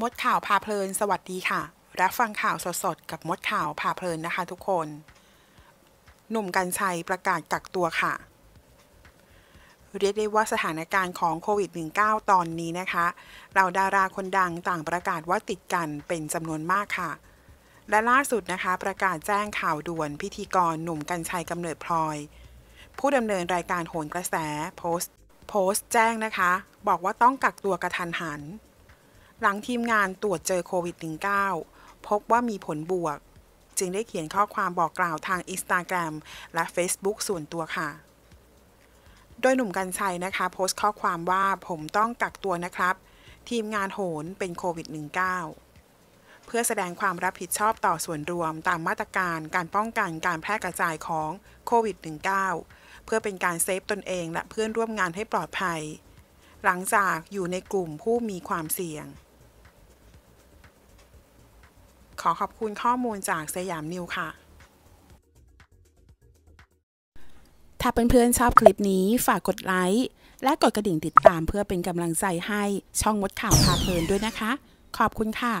มดข่าวพาเพลินสวัสดีค่ะรับฟังข่าวสดๆกับมดข่าวพาเพลินนะคะ ทุกคน หนุ่มกัญชัยประกาศกักตัวค่ะ เรียกได้ว่าสถานการณ์ของโควิด -19 ตอนนี้นะคะเราดาราคนดังต่างประกาศว่าติดกันเป็นจำนวนมากค่ะ และล่าสุดนะคะประกาศแจ้งข่าวด่วน พิธีกรหนุ่มกัญชัยกำเนิดพลอย ผู้ดำเนินรายการโหนกระแสโพสต์โพสต์แจ้งนะคะ บอกว่าต้องกักตัวกระทันหันหลังทีมงานตรวจเจอโควิด -19 พบว่ามีผลบวก จึงได้เขียนข้อความบอกกล่าวทางอินสตาแกรมและ Facebook ส่วนตัวค่ะ โดยหนุ่มกัญชัยนะคะ โพสต์ข้อความว่าผมต้องกักตัวนะครับทีมงานโหนเป็นโควิด -19 เพื่อแสดงความรับผิดชอบต่อส่วนรวมตามมาตรการการป้องกันการแพร่กระจายของโควิด -19 เพื่อเป็นการเซฟตนเองและเพื่อนร่วมงานให้ปลอดภัย หลังจากอยู่ในกลุ่มผู้มีความเสี่ยงขอขอบคุณข้อมูลจากสยามนิวค่ะ ถ้าเเพื่อนๆชอบคลิปนี้ฝากกดไลค์และกดกระดิ่งติดตามเพื่อเป็นกำลังใจให้ช่องมดข่าวพาเพลินด้วยนะคะ ขอบคุณค่ะ